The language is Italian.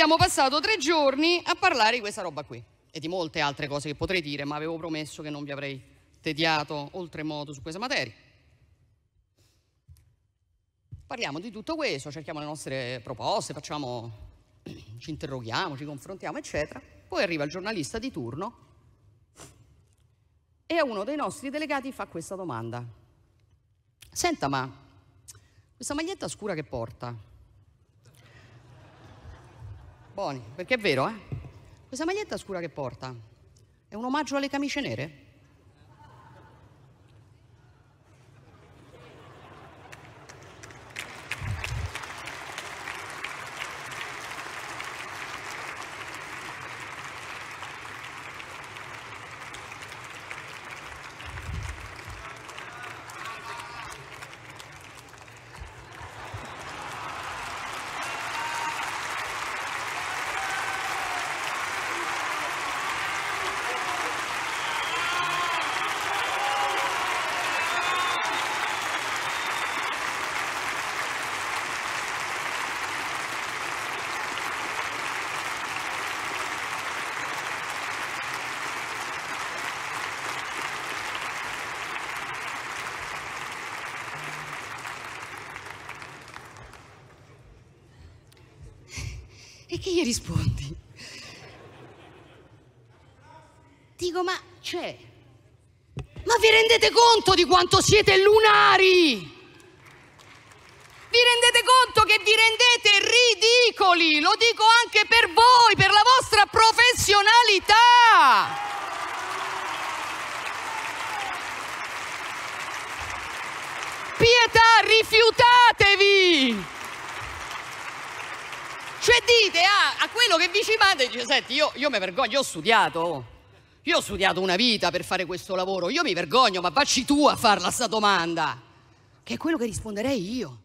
abbiamo passato tre giorni a parlare di questa roba qui e di molte altre cose che potrei dire, ma avevo promesso che non vi avrei tediato oltremodo su questa materia. Parliamo di tutto questo, cerchiamo le nostre proposte, facciamo, ci interroghiamo, ci confrontiamo, eccetera. Poi arriva il giornalista di turno e a uno dei nostri delegati fa questa domanda. Senta, ma questa maglietta scura che porta, Buoni, perché è vero, eh? Questa maglietta scura che porta è un omaggio alle camicie nere? E che gli rispondi? Dico, ma cioè, ma vi rendete conto di quanto siete lunari? Vi rendete conto che vi rendete ridicoli? Lo dico anche per voi, per la vostra professionalità. Pietà rifiutata Cioè dite a, a quello che vi ci manda e dice, senti, io, io mi vergogno, io ho studiato, io ho studiato una vita per fare questo lavoro, io mi vergogno, ma vacci tu a farla sta domanda, che è quello che risponderei io.